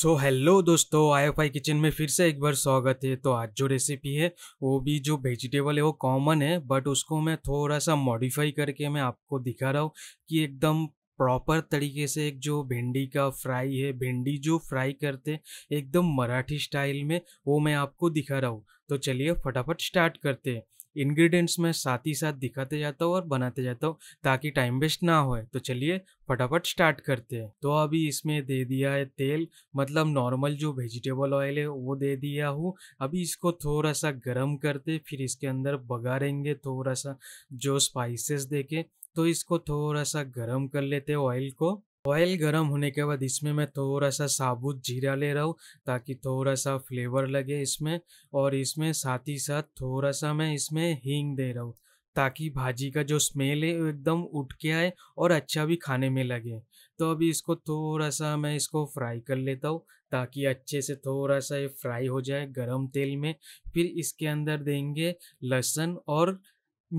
सो so, hello दोस्तों आयोफाई kitchen में फिर से एक बार स्वागत है तो आज जो रेसिपी है वो भी जो वेजिटेबल है वो कॉमन है बट उसको मैं थोड़ा सा मॉडिफाई करके मैं आपको दिखा रहा हूँ कि एकदम प्रॉपर तरीके से एक जो भिंडी का फ्राई है भिंडी जो फ्राई करते एकदम मराठी स्टाइल में वो मैं आपको दिखा रहा हूँ तो चलिए फटाफट स्टार्ट करते हैं इंग्रेडिएंट्स मैं साथ ही साथ दिखाते जाता हूँ और बनाते जाता हूँ ताकि टाइम वेस्ट ना होए तो चलिए फटाफट स्टार्ट करते हैं तो अभी इसमें दे दिया है तेल मतलब नॉर्मल जो वेजिटेबल ऑयल है वो दे दिया हूँ अभी इसको थोड़ा सा गर्म करते फिर इसके अंदर बगाड़ेंगे थोड़ा सा जो स्पाइसेस दे तो इसको थोड़ा सा गर्म कर लेते हैं ऑयल को ऑयल गर्म होने के बाद इसमें मैं थोड़ा सा साबुत जीरा ले रहा हूँ ताकि थोड़ा सा फ्लेवर लगे इसमें और इसमें साथ ही साथ थोड़ा सा मैं इसमें हींग दे रहा हूँ ताकि भाजी का जो स्मेल है वो एकदम उठ के आए और अच्छा भी खाने में लगे तो अभी इसको थोड़ा सा मैं इसको फ्राई कर लेता हूँ ताकि अच्छे से थोड़ा सा ये फ्राई हो जाए गरम तेल में फिर इसके अंदर देंगे लहसुन और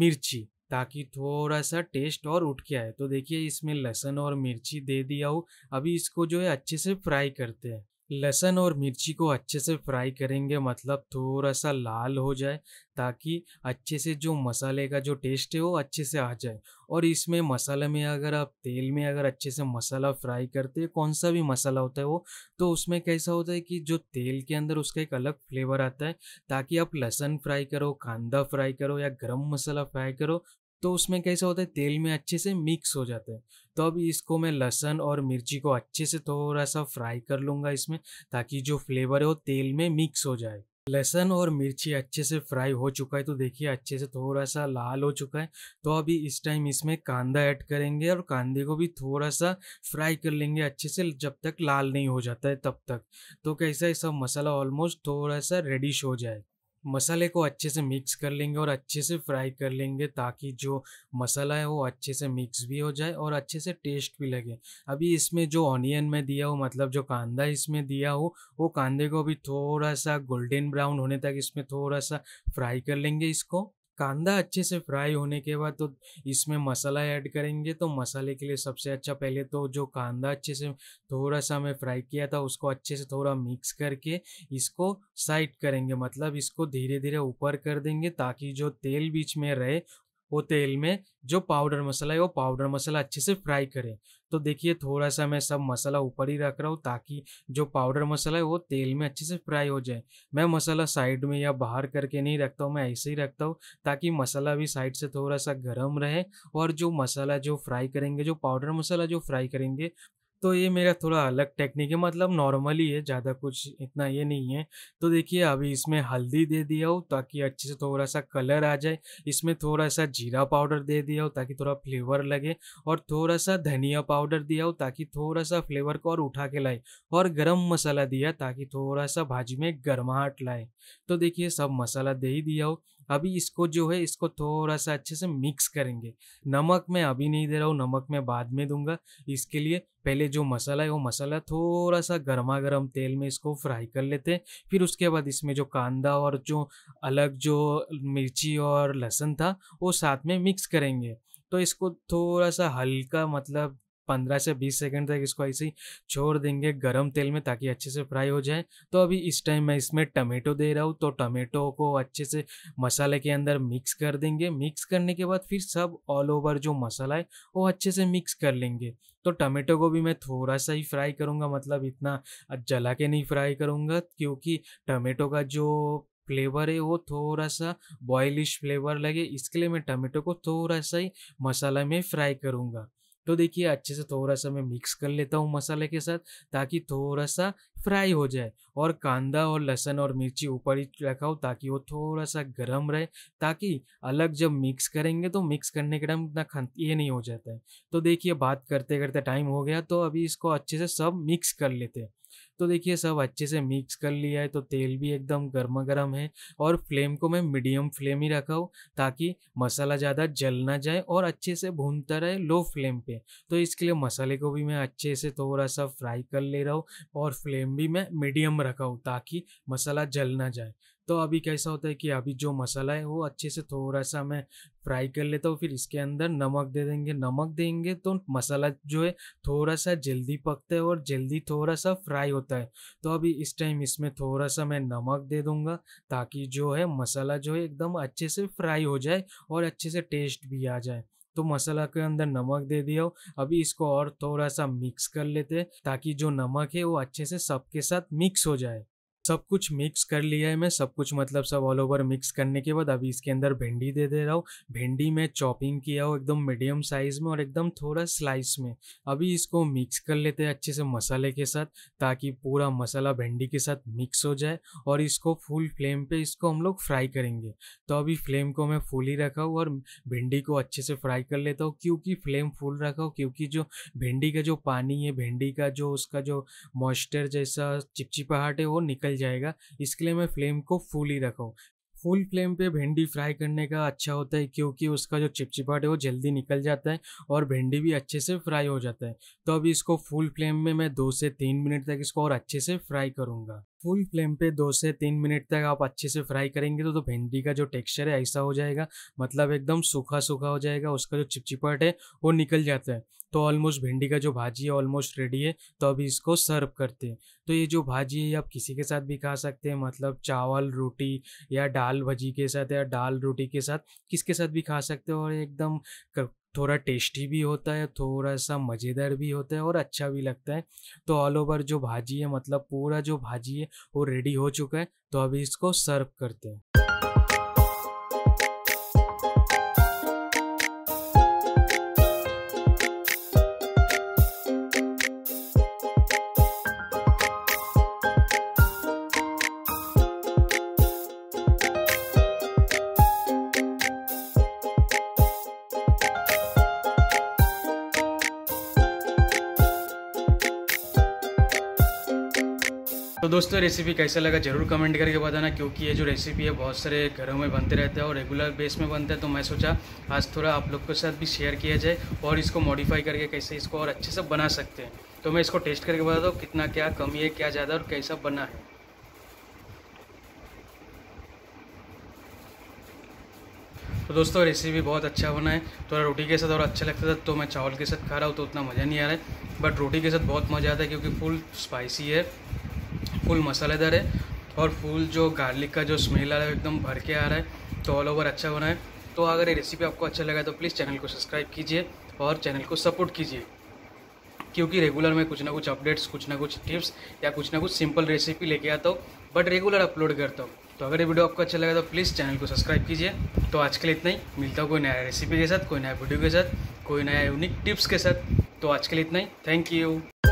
मिर्ची ताकि थोड़ा सा टेस्ट और उठ के आए तो देखिए इसमें लहसन और मिर्ची दे दिया हो अभी इसको जो है अच्छे से फ्राई करते हैं लहसन और मिर्ची को अच्छे से फ्राई करेंगे मतलब थोड़ा सा लाल हो जाए ताकि अच्छे से जो मसाले का जो टेस्ट है वो अच्छे से आ जाए और इसमें मसाले में अगर आप तेल में अगर अच्छे से मसाला फ्राई करते हैं कौन सा भी मसाला होता है वो तो उसमें कैसा होता है कि जो तेल के अंदर उसका एक अलग फ्लेवर आता है ताकि आप लहसन फ्राई करो कांदा फ्राई करो या गर्म मसाला फ्राई करो तो उसमें कैसे होता है तेल में अच्छे से मिक्स हो जाते हैं तो अब इसको मैं लहसन और मिर्ची को अच्छे से थोड़ा सा फ्राई कर लूँगा इसमें ताकि जो फ्लेवर है वो तेल में मिक्स हो जाए लहसुन और मिर्ची अच्छे से फ्राई हो चुका है तो देखिए अच्छे से थोड़ा सा लाल हो चुका है तो अभी इस टाइम इसमें कांदा ऐड करेंगे और कांदे को भी थोड़ा सा फ्राई कर लेंगे अच्छे से जब तक लाल नहीं हो जाता है तब तक तो कैसा है सब मसाला ऑलमोस्ट थोड़ा सा रेडिश हो जाए मसाले को अच्छे से मिक्स कर लेंगे और अच्छे से फ्राई कर लेंगे ताकि जो मसाला है वो अच्छे से मिक्स भी हो जाए और अच्छे से टेस्ट भी लगे अभी इसमें जो ऑनियन में दिया हो मतलब जो कांदा इसमें दिया हो वो कांदे को भी थोड़ा सा गोल्डन ब्राउन होने तक इसमें थोड़ा सा फ्राई कर लेंगे इसको कांदा अच्छे से फ्राई होने के बाद तो इसमें मसाला ऐड करेंगे तो मसाले के लिए सबसे अच्छा पहले तो जो कांदा अच्छे से थोड़ा सा मैं फ्राई किया था उसको अच्छे से थोड़ा मिक्स करके इसको साइड करेंगे मतलब इसको धीरे धीरे ऊपर कर देंगे ताकि जो तेल बीच में रहे वो तेल में जो पाउडर मसाला है वो पाउडर मसाला अच्छे से फ्राई करें तो देखिए थोड़ा सा मैं सब मसाला ऊपर ही रख रहा हूँ ताकि जो पाउडर मसाला है वो तेल में अच्छे से फ्राई हो जाए मैं मसाला साइड में या बाहर करके नहीं रखता हूँ मैं ऐसे ही रखता हूँ ताकि मसाला भी साइड से थोड़ा सा गर्म रहे और जो मसाला जो फ्राई करेंगे जो पाउडर मसाला जो फ्राई करेंगे तो ये मेरा थोड़ा अलग टेक्निक है मतलब नॉर्मली है ज़्यादा कुछ इतना ये नहीं है तो देखिए अभी इसमें हल्दी दे दिया हो ताकि अच्छे से थोड़ा सा कलर आ जाए इसमें थोड़ा सा जीरा पाउडर दे दिया हो ताकि थोड़ा फ्लेवर लगे और थोड़ा सा धनिया पाउडर दिया हो ताकि थोड़ा सा फ्लेवर को और उठा के लाए और गर्म मसाला दिया ताकि थोड़ा सा भाजी में गर्माहट लाए तो देखिए सब मसाला दे ही दिया हो अभी इसको जो है इसको थोड़ा सा अच्छे से मिक्स करेंगे नमक मैं अभी नहीं दे रहा हूँ नमक मैं बाद में दूंगा इसके लिए पहले जो मसाला है वो मसाला थोड़ा सा गर्मा गर्म तेल में इसको फ्राई कर लेते हैं फिर उसके बाद इसमें जो कांदा और जो अलग जो मिर्ची और लहसुन था वो साथ में मिक्स करेंगे तो इसको थोड़ा सा हल्का मतलब पंद्रह से बीस सेकेंड तक इसको ऐसे ही छोड़ देंगे गर्म तेल में ताकि अच्छे से फ्राई हो जाए तो अभी इस टाइम मैं इसमें टमेटो दे रहा हूँ तो टमेटो को अच्छे से मसाले के अंदर मिक्स कर देंगे मिक्स करने के बाद फिर सब ऑल ओवर जो मसाला है वो अच्छे से मिक्स कर लेंगे तो टमेटो को भी मैं थोड़ा सा ही फ्राई करूँगा मतलब इतना जला के नहीं फ्राई करूँगा क्योंकि टमेटो का जो फ्लेवर है वो थोड़ा सा बॉयलिश फ्लेवर लगे इसके लिए मैं टमेटो को थोड़ा सा ही मसाला में फ्राई करूँगा तो देखिए अच्छे से थोड़ा सा मैं मिक्स कर लेता हूँ मसाले के साथ ताकि थोड़ा सा फ्राई हो जाए और कांदा और लहसुन और मिर्ची ऊपर ही रखा हो ताकि वो थोड़ा सा गर्म रहे ताकि अलग जब मिक्स करेंगे तो मिक्स करने के टाइम इतना ये नहीं हो जाता है तो देखिए बात करते करते टाइम हो गया तो अभी इसको अच्छे से सब मिक्स कर लेते हैं तो देखिए सब अच्छे से मिक्स कर लिया है तो तेल भी एकदम गर्मा गर्म है और फ्लेम को मैं मीडियम फ्लेम ही रखा हूँ ताकि मसाला ज़्यादा जल ना जाए और अच्छे से भूनता रहे लो फ्लेम पे तो इसके लिए मसाले को भी मैं अच्छे से थोड़ा सा फ्राई कर ले रहा हूँ और फ्लेम भी मैं मीडियम रखा हूँ ताकि मसाला जल ना जाए तो अभी कैसा होता है कि अभी जो मसाला है वो अच्छे से थोड़ा सा मैं फ्राई कर लेता हूँ फिर इसके अंदर नमक दे देंगे नमक देंगे तो मसाला जो है थोड़ा सा जल्दी पकता है और जल्दी थोड़ा सा फ्राई होता है तो अभी इस टाइम इसमें थोड़ा सा मैं नमक दे दूँगा ताकि जो है मसाला जो है एकदम अच्छे से फ्राई हो जाए और अच्छे से टेस्ट भी आ जाए तो मसाला के अंदर नमक दे दिया हो अभी इसको और थोड़ा सा मिक्स कर लेते हैं ताकि जो नमक है वो अच्छे से सबके साथ मिक्स हो जाए सब कुछ मिक्स कर लिया है मैं सब कुछ मतलब सब ऑल ओवर मिक्स करने के बाद अभी इसके अंदर भिंडी दे दे रहा हूँ भिंडी में चॉपिंग किया हो एकदम मीडियम साइज़ में और एकदम थोड़ा स्लाइस में अभी इसको मिक्स कर लेते हैं अच्छे से मसाले के साथ ताकि पूरा मसाला भिंडी के साथ मिक्स हो जाए और इसको फुल फ्लेम पर इसको हम लोग फ्राई करेंगे तो अभी फ्लेम को मैं फुल ही रखा हूँ और भिंडी को अच्छे से फ्राई कर लेता हूँ क्योंकि फ्लेम फुल रखा हूँ क्योंकि जो भिंडी का जो पानी है भिंडी का जो उसका जो मॉइस्चर जैसा चिपचिपाहट है वो निकल निकल जाएगा इसके लिए मैं फ्लेम को फुल ही रखा हूँ फुल फ्लेम पे भिंडी फ्राई करने का अच्छा होता है क्योंकि उसका जो चिपचिपाट है वो जल्दी निकल जाता है और भिंडी भी अच्छे से फ्राई हो जाता है तो अभी इसको फुल फ्लेम में मैं दो से तीन मिनट तक इसको और अच्छे से फ्राई करूँगा फुल फ्लेम पे दो से तीन मिनट तक आप अच्छे से फ्राई करेंगे तो, तो भिंडी का जो टेक्सचर है ऐसा हो जाएगा मतलब एकदम सूखा सूखा हो जाएगा उसका जो चिपचिपाट है वो निकल जाता है तो ऑलमोस्ट भिंडी का जो भाजी है ऑलमोस्ट रेडी है तो अभी इसको सर्व करते हैं तो ये जो भाजी है ये आप किसी के साथ भी खा सकते हैं मतलब चावल रोटी या दाल भजी के साथ या दाल रोटी के साथ किसके साथ भी खा सकते हैं और एकदम थोड़ा टेस्टी भी होता है थोड़ा सा मज़ेदार भी होता है और अच्छा भी लगता है तो ऑल ओवर जो भाजी है मतलब पूरा जो भाजी है वो रेडी हो चुका है तो अभी इसको सर्व करते हैं दोस्तों रेसिपी कैसा लगा जरूर कमेंट करके बताना क्योंकि ये जो रेसिपी है बहुत सारे घरों में बनते रहते हैं और रेगुलर बेस में बनता है तो मैं सोचा आज थोड़ा आप लोग के साथ भी शेयर किया जाए और इसको मॉडिफाई करके कैसे इसको और अच्छे से बना सकते हैं तो मैं इसको टेस्ट करके बताता हूँ कितना क्या कमी है क्या ज़्यादा और कैसा बना है तो दोस्तों रेसिपी बहुत अच्छा बना है थोड़ा रोटी के साथ और अच्छा लगता था तो मैं चावल के साथ खा रहा हूँ तो उतना मज़ा नहीं आ रहा है बट रोटी के साथ बहुत मज़ा आता है क्योंकि फुल स्पाइसी है फुल मसालेदार है और फुल जो गार्लिक का जो स्मेल आ रहा है एकदम भर के आ रहा है तो ऑल ओवर अच्छा बना है तो अगर ये रेसिपी आपको अच्छा लगा तो प्लीज़ चैनल को सब्सक्राइब कीजिए और चैनल को सपोर्ट कीजिए क्योंकि रेगुलर मैं कुछ ना कुछ अपडेट्स कुछ ना कुछ टिप्स या कुछ ना कुछ सिंपल रेसिपी लेके आता हूँ बट रेगुलर अपलोड करता हूँ तो अगर ये वीडियो आपको अच्छा लगा तो प्लीज़ चैनल को सब्सक्राइब कीजिए तो आज के लिए इतना ही मिलता हूँ कोई नया रेसिपी के साथ कोई नया वीडियो के साथ कोई नया यूनिक टिप्स के साथ तो आज के लिए इतना ही थैंक यू